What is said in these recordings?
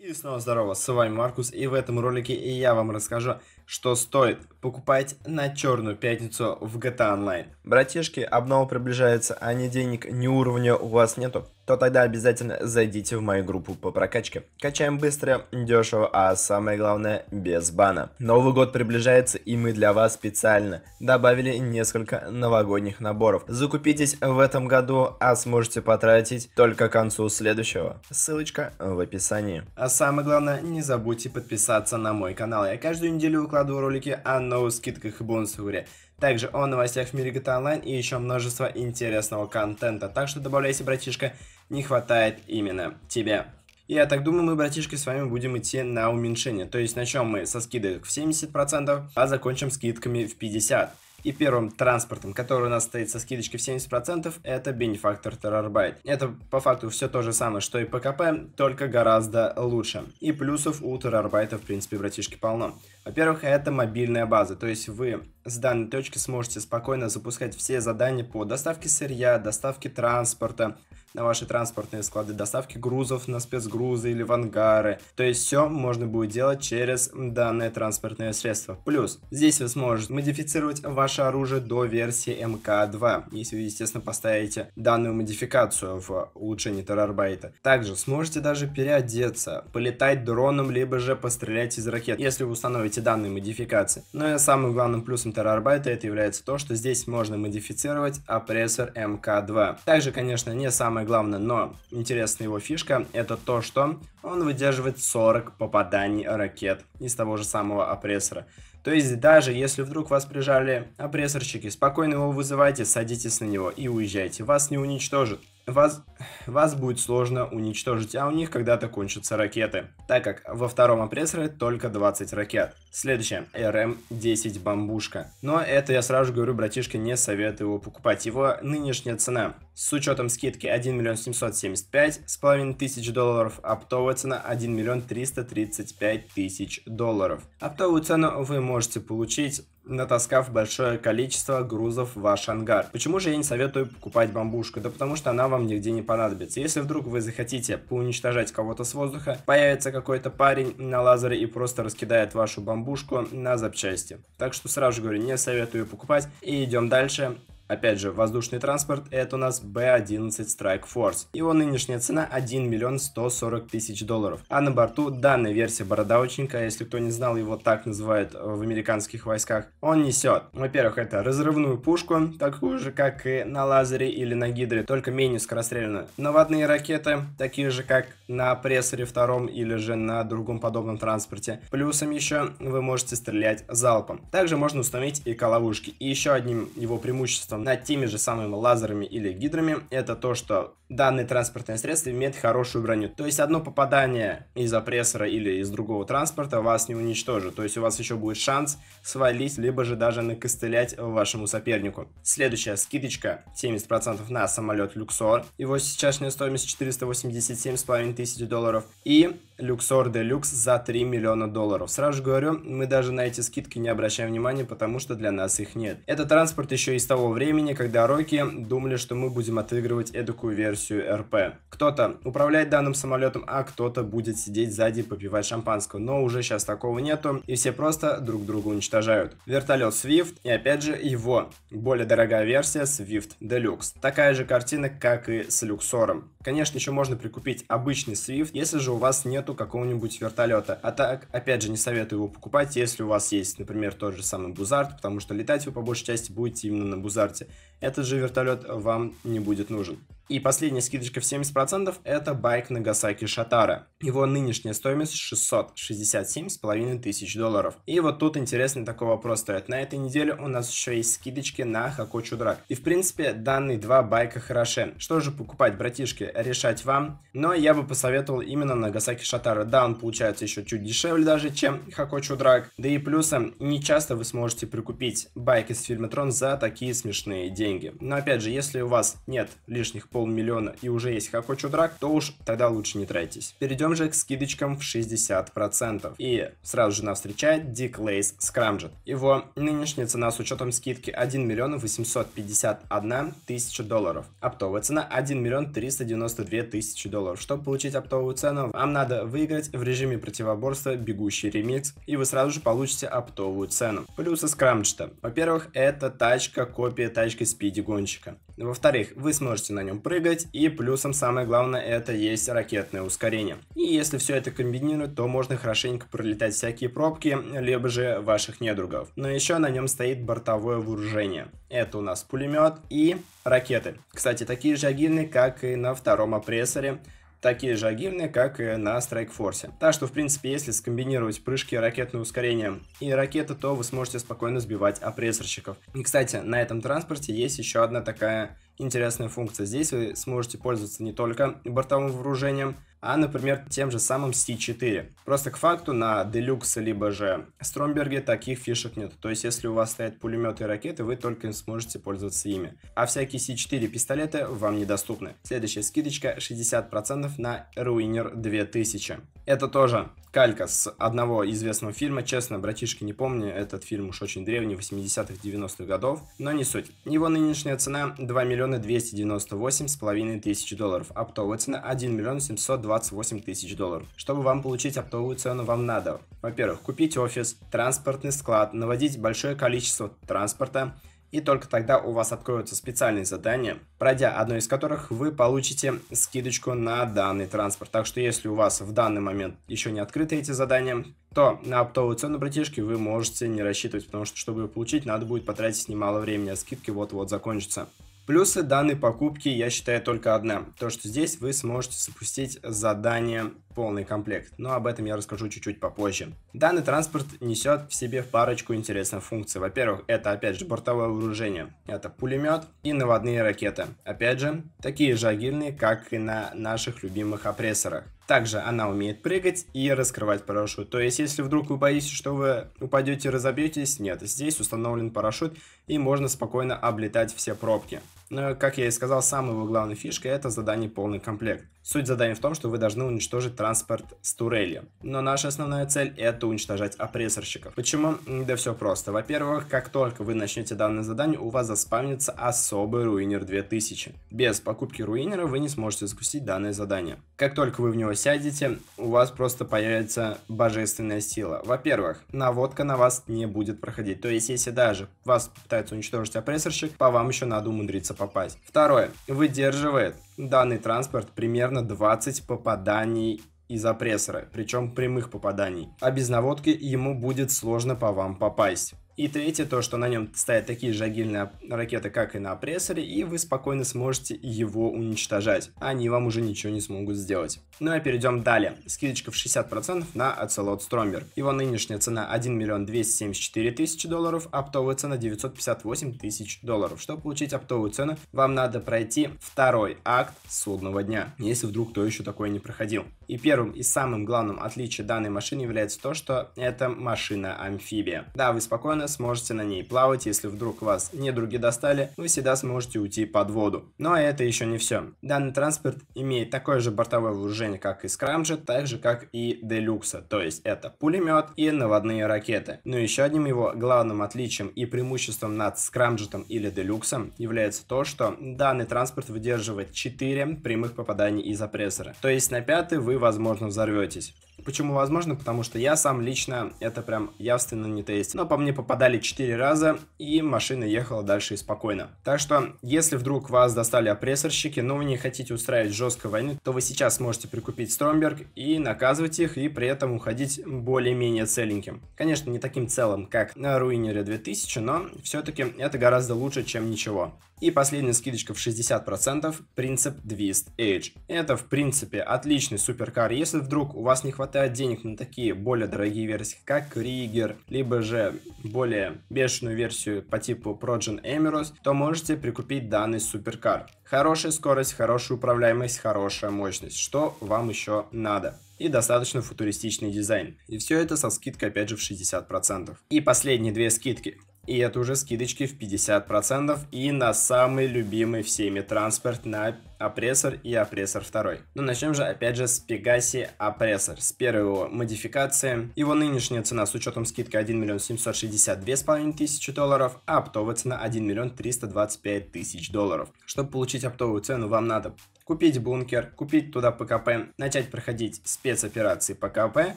И снова здорово, с вами Маркус, и в этом ролике я вам расскажу, что стоит покупать на черную пятницу в GTA Online. Братишки, обнова приближается, а не денег, ни уровня у вас нету то тогда обязательно зайдите в мою группу по прокачке. Качаем быстро, дешево, а самое главное без бана. Новый год приближается и мы для вас специально добавили несколько новогодних наборов. Закупитесь в этом году, а сможете потратить только к концу следующего. Ссылочка в описании. А самое главное, не забудьте подписаться на мой канал. Я каждую неделю выкладываю ролики о новых скидках и бонусах в игре. Также о новостях в мире GTA Online и еще множество интересного контента. Так что добавляйся, братишка, не хватает именно тебя. Я так думаю, мы, братишки, с вами будем идти на уменьшение. То есть начнем мы со скидок в 70%, а закончим скидками в 50%. И первым транспортом, который у нас стоит со скидочкой в 70%, это бенефактор Террорбайт. Это по факту все то же самое, что и ПКП, только гораздо лучше. И плюсов у Террорбайта, в принципе, братишки, полно. Во-первых, это мобильная база, то есть вы с данной точки сможете спокойно запускать все задания по доставке сырья, доставке транспорта, на ваши транспортные склады доставки грузов на спецгрузы или в ангары. То есть все можно будет делать через данное транспортное средство. Плюс здесь вы сможете модифицировать ваше оружие до версии МК-2, если вы, естественно, поставите данную модификацию в улучшении террорбайта. Также сможете даже переодеться, полетать дроном, либо же пострелять из ракет, если вы установите данные модификации. Но и самым главным плюсом террорбайта это является то, что здесь можно модифицировать опрессор МК-2. Также, конечно, не самое самое главное, но интересная его фишка, это то, что он выдерживает 40 попаданий ракет из того же самого опрессора. То есть даже если вдруг вас прижали опрессорщики, спокойно его вызывайте, садитесь на него и уезжайте. Вас не уничтожат. Вас, вас будет сложно уничтожить, а у них когда-то кончатся ракеты, так как во втором опрессоре только 20 ракет. Следующее. RM10 бамбушка. Но это я сразу говорю, братишка, не советую его покупать. Его нынешняя цена с учетом скидки 1 миллион 775 с половиной тысяч долларов, оптовая цена 1 миллион 335 тысяч долларов. Оптовую цену вы можете получить натаскав большое количество грузов в ваш ангар. Почему же я не советую покупать бамбушку? Да потому что она вам нигде не понадобится. Если вдруг вы захотите поуничтожать кого-то с воздуха, появится какой-то парень на лазере и просто раскидает вашу бамбушку бамбушку на запчасти. Так что сразу же говорю, не советую покупать. И идем дальше. Опять же, воздушный транспорт это у нас B11 Strike Force. Его нынешняя цена 1 миллион 140 тысяч долларов. А на борту данная версия бородавочника, если кто не знал, его так называют в американских войсках, он несет, во-первых, это разрывную пушку, такую же, как и на лазере или на гидре, только менее скорострельную. Наводные ракеты, такие же, как на прессоре втором или же на другом подобном транспорте. Плюсом еще вы можете стрелять залпом. Также можно установить и коловушки. И еще одним его преимуществом тестом над теми же самыми лазерами или гидрами, это то, что данные транспортные средства имеют хорошую броню. То есть одно попадание из опрессора или из другого транспорта вас не уничтожит. То есть у вас еще будет шанс свалить, либо же даже накостылять вашему сопернику. Следующая скидочка 70% на самолет Люксор. Его сейчасшняя стоимость 487,5 тысяч долларов. И Люксор Делюкс за 3 миллиона долларов. Сразу же говорю, мы даже на эти скидки не обращаем внимания, потому что для нас их нет. Это транспорт еще из того времени, когда Рокки думали, что мы будем отыгрывать эдакую версию РП. Кто-то управляет данным самолетом, а кто-то будет сидеть сзади и попивать шампанского. Но уже сейчас такого нету, и все просто друг друга уничтожают. Вертолет Swift, и опять же его более дорогая версия Swift Deluxe. Такая же картина, как и с Люксором. Конечно, еще можно прикупить обычный Swift, если же у вас нет нету какого-нибудь вертолета. А так, опять же, не советую его покупать, если у вас есть, например, тот же самый Бузарт, потому что летать вы по большей части будете именно на Бузарте этот же вертолет вам не будет нужен. И последняя скидочка в 70% это байк Нагасаки Шатара. Его нынешняя стоимость 667 с половиной тысяч долларов. И вот тут интересный такой вопрос стоит. На этой неделе у нас еще есть скидочки на Хако Чудрак. И в принципе данные два байка хороши. Что же покупать, братишки, решать вам. Но я бы посоветовал именно Нагасаки Шатара. Да, он получается еще чуть дешевле даже, чем Хако Чудрак. Да и плюсом, не часто вы сможете прикупить байк из фильма Трон за такие смешные деньги деньги. Но опять же, если у вас нет лишних полмиллиона и уже есть какой чудрак, то уж тогда лучше не тратитесь. Перейдем же к скидочкам в 60%. И сразу же нас встречает Dick Lace Scramjet. Его нынешняя цена с учетом скидки 1 миллион 851 тысяча долларов. Оптовая цена 1 миллион 392 тысячи долларов. Чтобы получить оптовую цену, вам надо выиграть в режиме противоборства бегущий ремикс, и вы сразу же получите оптовую цену. Плюсы скрамджета. Во-первых, это тачка, копия тачки с спиде гонщика. Во-вторых, вы сможете на нем прыгать, и плюсом самое главное это есть ракетное ускорение. И если все это комбинировать, то можно хорошенько пролетать всякие пробки, либо же ваших недругов. Но еще на нем стоит бортовое вооружение. Это у нас пулемет и ракеты. Кстати, такие же агильные, как и на втором опрессоре, такие же агильны, как и на Страйкфорсе. Так что, в принципе, если скомбинировать прыжки, ракетное ускорение и ракеты, то вы сможете спокойно сбивать опрессорщиков. И, кстати, на этом транспорте есть еще одна такая интересная функция. Здесь вы сможете пользоваться не только бортовым вооружением, а, например, тем же самым C4. Просто к факту на Deluxe либо же Стромберге таких фишек нет. То есть, если у вас стоят пулеметы и ракеты, вы только сможете пользоваться ими. А всякие C4 пистолеты вам недоступны. Следующая скидочка 60% на Ruiner 2000. Это тоже калька с одного известного фильма. Честно, братишки, не помню. Этот фильм уж очень древний, 80-х, 90-х годов. Но не суть. Его нынешняя цена 2 миллиона 298 с половиной тысяч долларов. Оптовая цена 1 миллион 728 тысяч долларов. Чтобы вам получить оптовую цену, вам надо, во-первых, купить офис, транспортный склад, наводить большое количество транспорта, и только тогда у вас откроются специальные задания, пройдя одно из которых вы получите скидочку на данный транспорт. Так что если у вас в данный момент еще не открыты эти задания, то на оптовую цену, братишки, вы можете не рассчитывать, потому что, чтобы ее получить, надо будет потратить немало времени, а скидки вот-вот закончатся. Плюсы данной покупки, я считаю, только одна. То, что здесь вы сможете запустить задание полный комплект, но об этом я расскажу чуть-чуть попозже. Данный транспорт несет в себе парочку интересных функций. Во-первых, это опять же бортовое вооружение, это пулемет и наводные ракеты. Опять же, такие же агильные, как и на наших любимых опрессорах. Также она умеет прыгать и раскрывать парашют. То есть, если вдруг вы боитесь, что вы упадете и разобьетесь, нет, здесь установлен парашют и можно спокойно облетать все пробки как я и сказал, самая его главная фишка – это задание полный комплект. Суть задания в том, что вы должны уничтожить транспорт с турели. Но наша основная цель – это уничтожать опрессорщиков. Почему? Да все просто. Во-первых, как только вы начнете данное задание, у вас заспавнится особый руинер 2000. Без покупки руинера вы не сможете запустить данное задание. Как только вы в него сядете, у вас просто появится божественная сила. Во-первых, наводка на вас не будет проходить. То есть, если даже вас пытаются уничтожить опрессорщик, по вам еще надо умудриться попасть. Второе. Выдерживает данный транспорт примерно 20 попаданий из опрессора, причем прямых попаданий. А без наводки ему будет сложно по вам попасть. И третье, то, что на нем стоят такие же агильные ракеты, как и на опрессоре, и вы спокойно сможете его уничтожать. Они вам уже ничего не смогут сделать. Ну а перейдем далее. Скидочка в 60% на Оцелот Стромберг. Его нынешняя цена 1 миллион 274 тысячи долларов, оптовая цена 958 тысяч долларов. Чтобы получить оптовую цену, вам надо пройти второй акт судного дня, если вдруг кто еще такое не проходил. И первым и самым главным отличием данной машины является то, что это машина-амфибия. Да, вы спокойно сможете на ней плавать, если вдруг вас недруги достали, вы всегда сможете уйти под воду. Но это еще не все. Данный транспорт имеет такое же бортовое вооружение, как и Скрамджет, так же как и Делюкса, то есть это пулемет и наводные ракеты. Но еще одним его главным отличием и преимуществом над Скрамджетом или Делюксом является то, что данный транспорт выдерживает 4 прямых попаданий из опрессора. То есть на пятый вы, возможно, взорветесь. Почему возможно? Потому что я сам лично это прям явственно не тестил. Но по мне попадали 4 раза, и машина ехала дальше и спокойно. Так что, если вдруг вас достали опрессорщики, но вы не хотите устраивать жесткую войну, то вы сейчас можете прикупить Стромберг и наказывать их, и при этом уходить более-менее целеньким. Конечно, не таким целым, как на Руинере 2000, но все-таки это гораздо лучше, чем ничего. И последняя скидочка в 60% принцип Twist Edge. Это в принципе отличный суперкар, если вдруг у вас не хватает денег на такие более дорогие версии, как Ригер, либо же более бешеную версию по типу Progen Emerus, то можете прикупить данный суперкар. Хорошая скорость, хорошая управляемость, хорошая мощность, что вам еще надо и достаточно футуристичный дизайн. И все это со скидкой опять же в 60%. И последние две скидки. И это уже скидочки в 50% и на самый любимый всеми транспорт на опрессор и опрессор второй. Но ну, начнем же опять же с Пегаси опрессор, с первой его модификации. Его нынешняя цена с учетом скидки 1 миллион 762 с половиной тысячи долларов, а оптовая цена 1 миллион 325 тысяч долларов. Чтобы получить оптовую цену, вам надо купить бункер, купить туда ПКП, начать проходить спецоперации ПКП,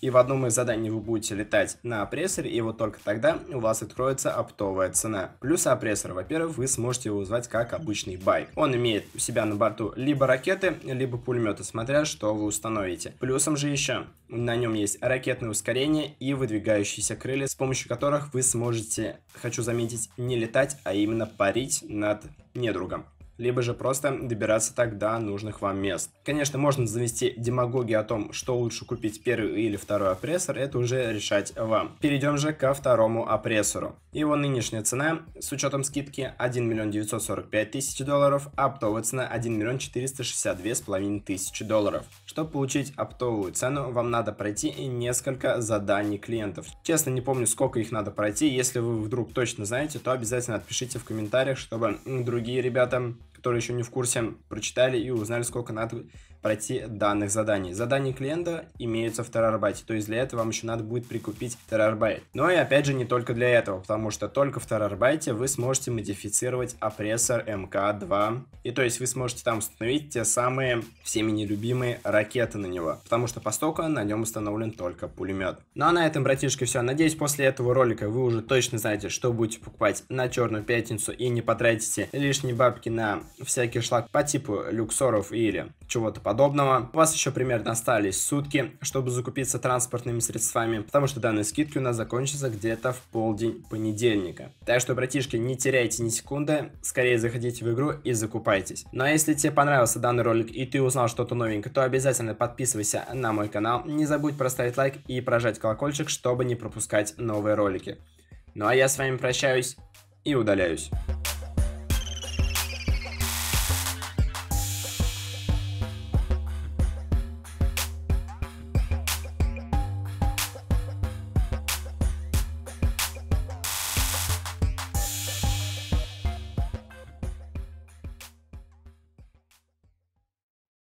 и в одном из заданий вы будете летать на опрессоре, и вот только тогда у вас откроется оптовая цена. Плюс опрессор, во-первых, вы сможете его узнать как обычный байк. Он имеет у себя на борту либо ракеты, либо пулемета, смотря что вы установите. Плюсом же еще на нем есть ракетное ускорение и выдвигающиеся крылья, с помощью которых вы сможете, хочу заметить, не летать, а именно парить над недругом либо же просто добираться так до нужных вам мест. Конечно, можно завести демагогию о том, что лучше купить первый или второй опрессор, это уже решать вам. Перейдем же ко второму опрессору. Его нынешняя цена с учетом скидки 1 миллион 945 тысяч долларов, а оптовая цена 1 миллион 462 с половиной тысячи долларов. Чтобы получить оптовую цену, вам надо пройти несколько заданий клиентов. Честно, не помню, сколько их надо пройти. Если вы вдруг точно знаете, то обязательно отпишите в комментариях, чтобы другие ребята которые еще не в курсе, прочитали и узнали, сколько надо пройти данных заданий. Задания клиента имеются в терабайте, то есть для этого вам еще надо будет прикупить терабайт. Но и опять же не только для этого, потому что только в терабайте вы сможете модифицировать опрессор МК-2. И то есть вы сможете там установить те самые всеми нелюбимые ракеты на него, потому что по на нем установлен только пулемет. Ну а на этом, братишки, все. Надеюсь, после этого ролика вы уже точно знаете, что будете покупать на Черную Пятницу и не потратите лишние бабки на всякий шлак по типу люксоров или чего-то подобного. У вас еще примерно остались сутки, чтобы закупиться транспортными средствами, потому что данные скидки у нас закончатся где-то в полдень понедельника. Так что, братишки, не теряйте ни секунды, скорее заходите в игру и закупайтесь. Ну а если тебе понравился данный ролик и ты узнал что-то новенькое, то обязательно подписывайся на мой канал, не забудь проставить лайк и прожать колокольчик, чтобы не пропускать новые ролики. Ну а я с вами прощаюсь и удаляюсь.